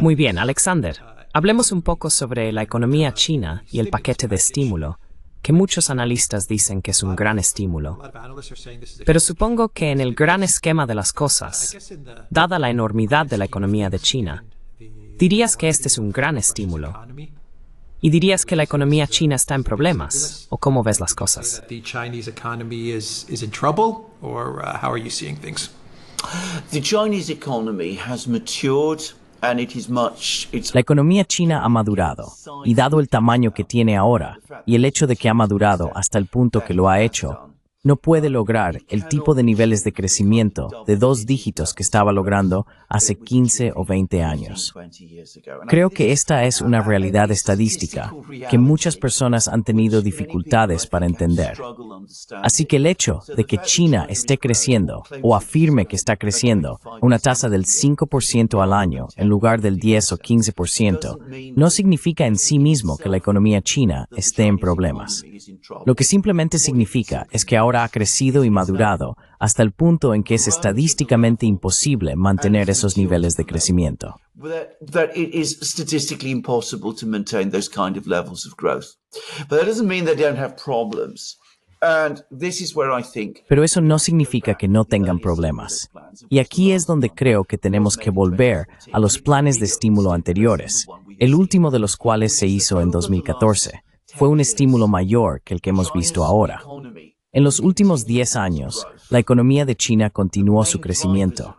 Muy bien, Alexander. Hablemos un poco sobre la economía china y el paquete de estímulo, que muchos analistas dicen que es un gran estímulo. Pero supongo que en el gran esquema de las cosas, dada la enormidad de la economía de China, dirías que este es un gran estímulo. ¿Y dirías que la economía china está en problemas? ¿O cómo ves las cosas? La economía china ha madurado, y dado el tamaño que tiene ahora, y el hecho de que ha madurado hasta el punto que lo ha hecho, no puede lograr el tipo de niveles de crecimiento de dos dígitos que estaba logrando hace 15 o 20 años. Creo que esta es una realidad estadística que muchas personas han tenido dificultades para entender. Así que el hecho de que China esté creciendo o afirme que está creciendo una tasa del 5% al año en lugar del 10 o 15% no significa en sí mismo que la economía china esté en problemas. Lo que simplemente significa es que ahora ha crecido y madurado hasta el punto en que es estadísticamente imposible mantener esos niveles de crecimiento. Pero eso no significa que no tengan problemas. Y aquí es donde creo que tenemos que volver a los planes de estímulo anteriores, el último de los cuales se hizo en 2014. Fue un estímulo mayor que el que hemos visto ahora. En los últimos 10 años, la economía de China continuó su crecimiento.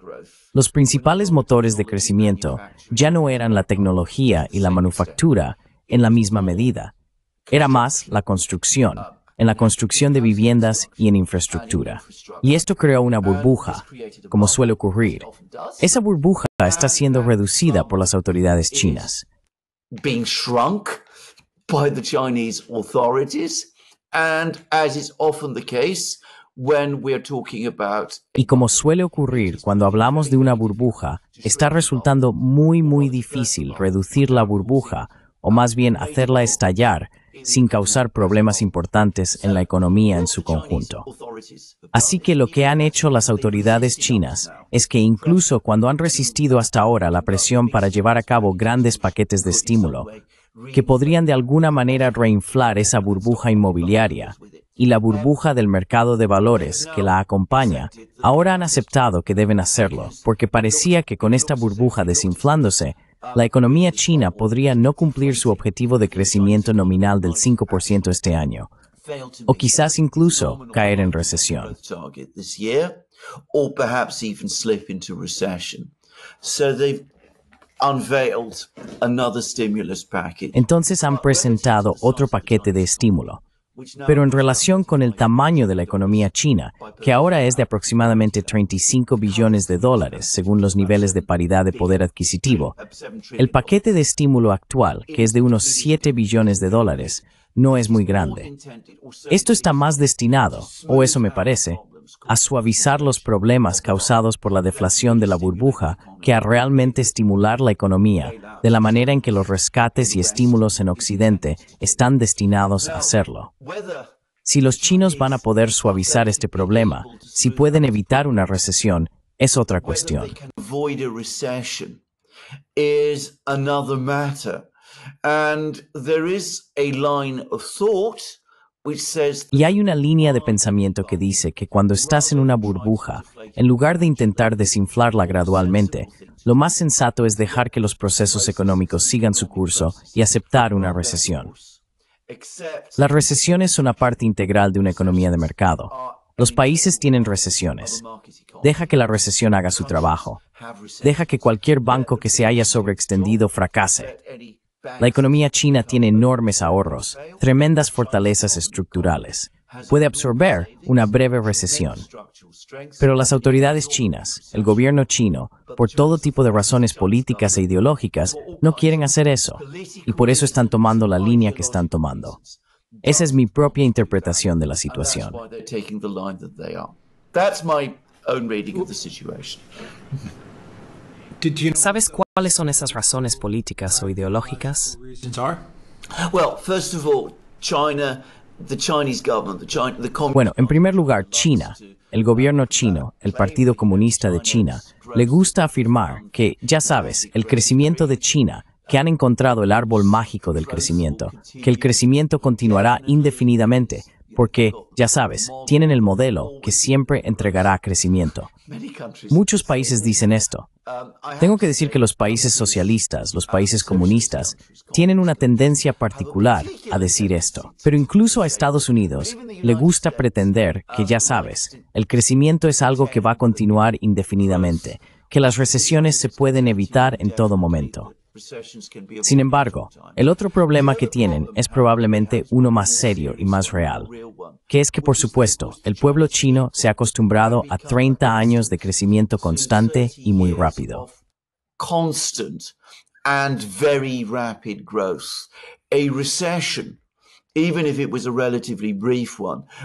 Los principales motores de crecimiento ya no eran la tecnología y la manufactura en la misma medida, era más la construcción, en la construcción de viviendas y en infraestructura. Y esto creó una burbuja, como suele ocurrir. Esa burbuja está siendo reducida por las autoridades chinas. Y como suele ocurrir cuando hablamos de una burbuja, está resultando muy muy difícil reducir la burbuja, o más bien hacerla estallar, sin causar problemas importantes en la economía en su conjunto. Así que lo que han hecho las autoridades chinas es que incluso cuando han resistido hasta ahora la presión para llevar a cabo grandes paquetes de estímulo, que podrían de alguna manera reinflar esa burbuja inmobiliaria y la burbuja del mercado de valores que la acompaña, ahora han aceptado que deben hacerlo, porque parecía que con esta burbuja desinflándose, la economía china podría no cumplir su objetivo de crecimiento nominal del 5% este año, o quizás incluso caer en recesión. Entonces han presentado otro paquete de estímulo, pero en relación con el tamaño de la economía china, que ahora es de aproximadamente 35 billones de dólares según los niveles de paridad de poder adquisitivo, el paquete de estímulo actual, que es de unos 7 billones de dólares, no es muy grande. Esto está más destinado, o eso me parece, a suavizar los problemas causados por la deflación de la burbuja que a realmente estimular la economía, de la manera en que los rescates y estímulos en Occidente están destinados a hacerlo. Si los chinos van a poder suavizar este problema, si pueden evitar una recesión, es otra cuestión. And there is a line of thought y hay una línea de pensamiento que dice que cuando estás en una burbuja, en lugar de intentar desinflarla gradualmente, lo más sensato es dejar que los procesos económicos sigan su curso y aceptar una recesión. Las recesiones son una parte integral de una economía de mercado. Los países tienen recesiones. Deja que la recesión haga su trabajo. Deja que cualquier banco que se haya sobreextendido fracase. La economía china tiene enormes ahorros, tremendas fortalezas estructurales. Puede absorber una breve recesión. Pero las autoridades chinas, el gobierno chino, por todo tipo de razones políticas e ideológicas, no quieren hacer eso. Y por eso están tomando la línea que están tomando. Esa es mi propia interpretación de la situación. ¿Sabes cuáles son esas razones políticas o ideológicas? Bueno, en primer lugar, China, el gobierno chino, el Partido Comunista de China, le gusta afirmar que, ya sabes, el crecimiento de China, que han encontrado el árbol mágico del crecimiento, que el crecimiento continuará indefinidamente, porque, ya sabes, tienen el modelo que siempre entregará crecimiento. Muchos países dicen esto. Tengo que decir que los países socialistas, los países comunistas, tienen una tendencia particular a decir esto. Pero incluso a Estados Unidos le gusta pretender que, ya sabes, el crecimiento es algo que va a continuar indefinidamente, que las recesiones se pueden evitar en todo momento. Sin embargo, el otro problema que tienen es probablemente uno más serio y más real, que es que por supuesto el pueblo chino se ha acostumbrado a 30 años de crecimiento constante y muy rápido.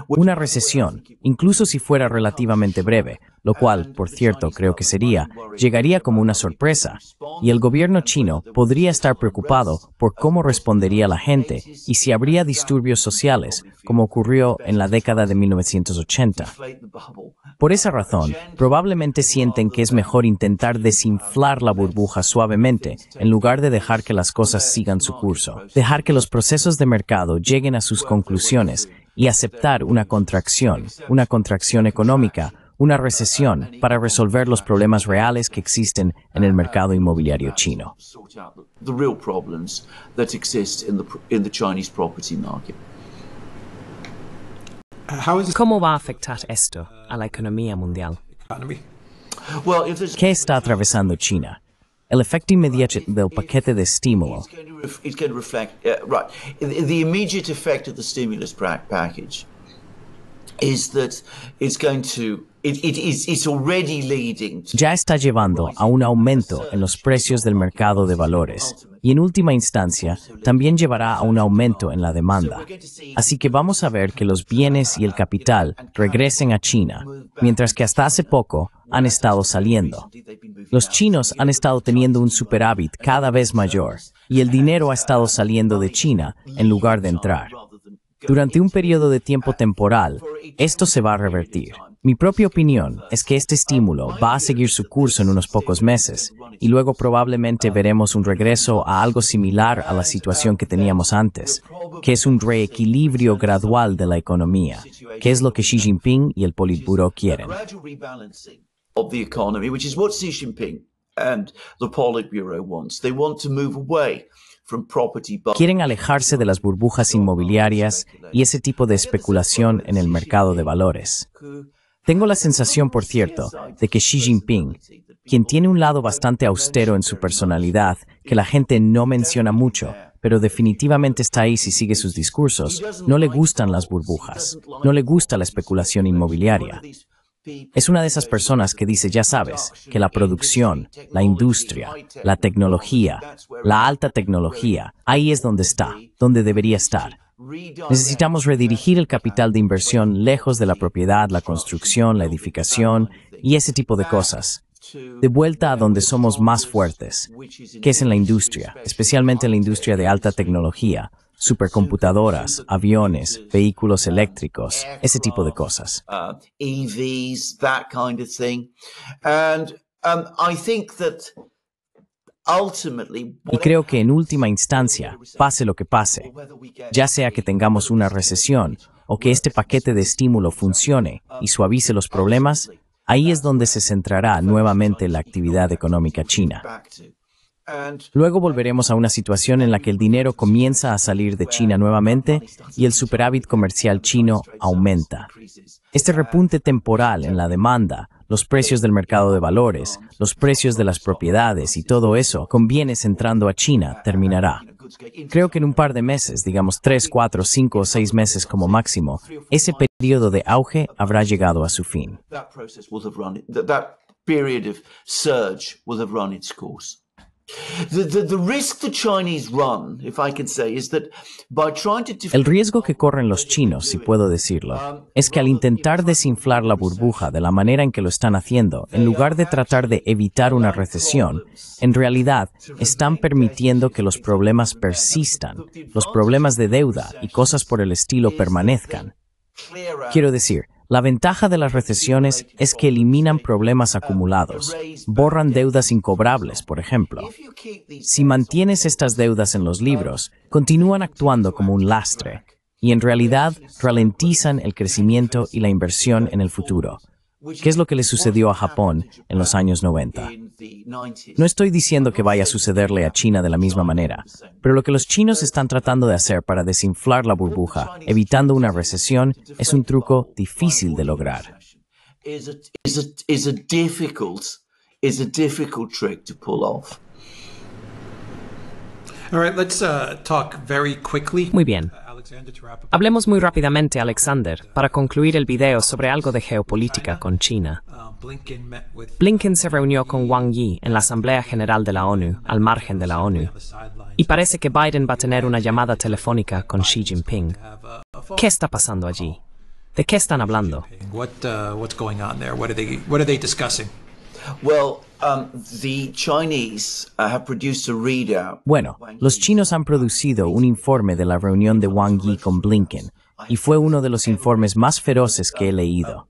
Una recesión, incluso si fuera relativamente breve, lo cual, por cierto, creo que sería, llegaría como una sorpresa, y el gobierno chino podría estar preocupado por cómo respondería la gente y si habría disturbios sociales, como ocurrió en la década de 1980. Por esa razón, probablemente sienten que es mejor intentar desinflar la burbuja suavemente en lugar de dejar que las cosas sigan su curso, dejar que los procesos de mercado lleguen a sus conclusiones y aceptar una contracción, una contracción económica, una recesión para resolver los problemas reales que existen en el mercado inmobiliario chino. ¿Cómo va a afectar esto a la economía mundial? ¿Qué está atravesando China? El efecto inmediato del paquete de estímulo. package ya está llevando a un aumento en los precios del mercado de valores y en última instancia también llevará a un aumento en la demanda. Así que vamos a ver que los bienes y el capital regresen a China, mientras que hasta hace poco han estado saliendo. Los chinos han estado teniendo un superávit cada vez mayor y el dinero ha estado saliendo de China en lugar de entrar. Durante un periodo de tiempo temporal, esto se va a revertir. Mi propia opinión es que este estímulo va a seguir su curso en unos pocos meses y luego probablemente veremos un regreso a algo similar a la situación que teníamos antes, que es un reequilibrio gradual de la economía, que es lo que Xi Jinping y el Politburo quieren. Quieren alejarse de las burbujas inmobiliarias y ese tipo de especulación en el mercado de valores. Tengo la sensación, por cierto, de que Xi Jinping, quien tiene un lado bastante austero en su personalidad, que la gente no menciona mucho, pero definitivamente está ahí si sigue sus discursos, no le gustan las burbujas, no le gusta la especulación inmobiliaria. Es una de esas personas que dice, ya sabes, que la producción, la industria, la tecnología, la alta tecnología, ahí es donde está, donde debería estar. Necesitamos redirigir el capital de inversión lejos de la propiedad, la construcción, la edificación y ese tipo de cosas. De vuelta a donde somos más fuertes, que es en la industria, especialmente en la industria de alta tecnología, supercomputadoras, aviones, vehículos uh, eléctricos, ese tipo de cosas. Uh, EVs, that kind of thing. Um, think y creo que en última instancia, pase lo que pase, ya sea que tengamos una recesión o que este paquete de estímulo funcione uh, y suavice los problemas, ahí es donde se centrará nuevamente la actividad económica china. Luego volveremos a una situación en la que el dinero comienza a salir de China nuevamente y el superávit comercial chino aumenta. Este repunte temporal en la demanda, los precios del mercado de valores, los precios de las propiedades y todo eso con bienes entrando a China terminará. Creo que en un par de meses, digamos tres, cuatro, cinco o seis meses como máximo, ese periodo de auge habrá llegado a su fin. El riesgo que corren los chinos, si puedo decirlo, es que al intentar desinflar la burbuja de la manera en que lo están haciendo, en lugar de tratar de evitar una recesión, en realidad están permitiendo que los problemas persistan, los problemas de deuda y cosas por el estilo permanezcan. Quiero decir, la ventaja de las recesiones es que eliminan problemas acumulados, borran deudas incobrables, por ejemplo. Si mantienes estas deudas en los libros, continúan actuando como un lastre y en realidad ralentizan el crecimiento y la inversión en el futuro, que es lo que le sucedió a Japón en los años 90. No estoy diciendo que vaya a sucederle a China de la misma manera, pero lo que los chinos están tratando de hacer para desinflar la burbuja, evitando una recesión, es un truco difícil de lograr. Uh, muy bien. Hablemos muy rápidamente, Alexander, para concluir el video sobre algo de geopolítica con China. Um, Blinken se reunió con Wang Yi en la Asamblea General de la ONU, al margen de la ONU, y parece que Biden va a tener una llamada telefónica con Xi Jinping. ¿Qué está pasando allí? ¿De qué están hablando? Bueno, los chinos han producido un informe de la reunión de Wang Yi con Blinken, y fue uno de los informes más feroces que he leído.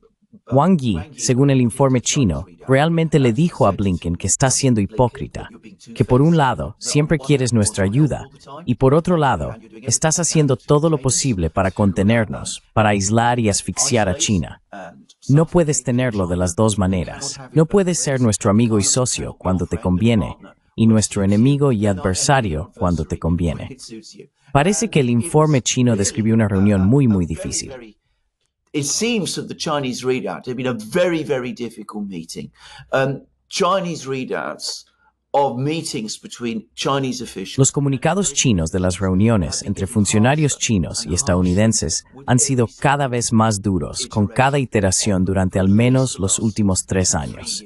Wang Yi, según el informe chino, realmente le dijo a Blinken que está siendo hipócrita, que por un lado siempre quieres nuestra ayuda y por otro lado estás haciendo todo lo posible para contenernos, para aislar y asfixiar a China. No puedes tenerlo de las dos maneras. No puedes ser nuestro amigo y socio cuando te conviene y nuestro enemigo y adversario cuando te conviene. Parece que el informe chino describió una reunión muy, muy difícil it seems that Chinese readout been a very, very difficult meeting. Um, Chinese readouts Los comunicados chinos de las reuniones entre funcionarios chinos y estadounidenses han sido cada vez más duros con cada iteración durante al menos los últimos tres años.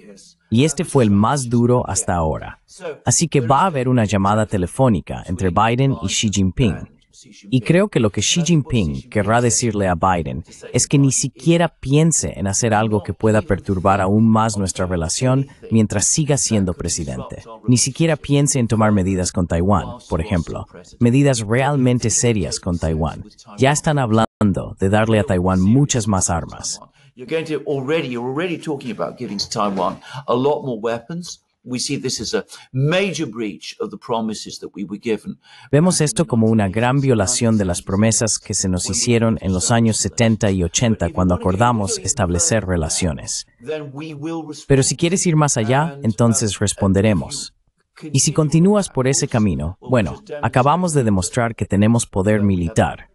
Y este fue el más duro hasta ahora. Así que va a haber una llamada telefónica entre Biden y Xi Jinping y creo que lo que Xi Jinping querrá decirle a Biden es que ni siquiera piense en hacer algo que pueda perturbar aún más nuestra relación mientras siga siendo presidente. Ni siquiera piense en tomar medidas con Taiwán, por ejemplo, medidas realmente serias con Taiwán. Ya están hablando de darle a Taiwán muchas más armas. Vemos esto como una gran violación de las promesas que se nos hicieron en los años 70 y 80 cuando acordamos establecer relaciones. Pero si quieres ir más allá, entonces responderemos. Y si continúas por ese camino, bueno, acabamos de demostrar que tenemos poder militar.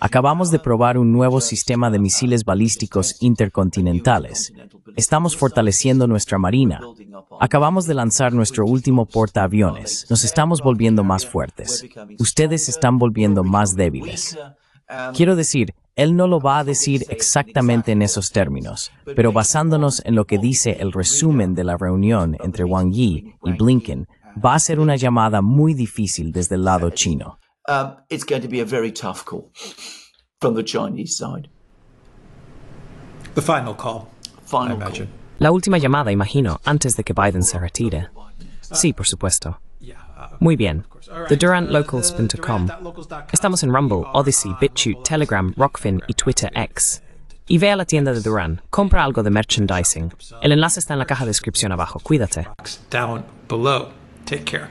Acabamos de probar un nuevo sistema de misiles balísticos intercontinentales. Estamos fortaleciendo nuestra marina. Acabamos de lanzar nuestro último portaaviones. Nos estamos volviendo más fuertes. Ustedes están volviendo más débiles. Quiero decir, él no lo va a decir exactamente en esos términos, pero basándonos en lo que dice el resumen de la reunión entre Wang Yi y Blinken, va a ser una llamada muy difícil desde el lado chino. um, it's going to be a very tough call from the Chinese side. The final call. Final call. La última llamada, imagino, antes de que Biden se retire. Uh, sí, por supuesto. Uh, Muy bien. The Durant uh, Locals.com. Estamos en Rumble, Odyssey, BitChute, Telegram, Rockfin y Twitter X. Y ve a la tienda de Durant. Compra algo de merchandising. El enlace está en la caja de descripción abajo. Cuídate. Down below. Take care.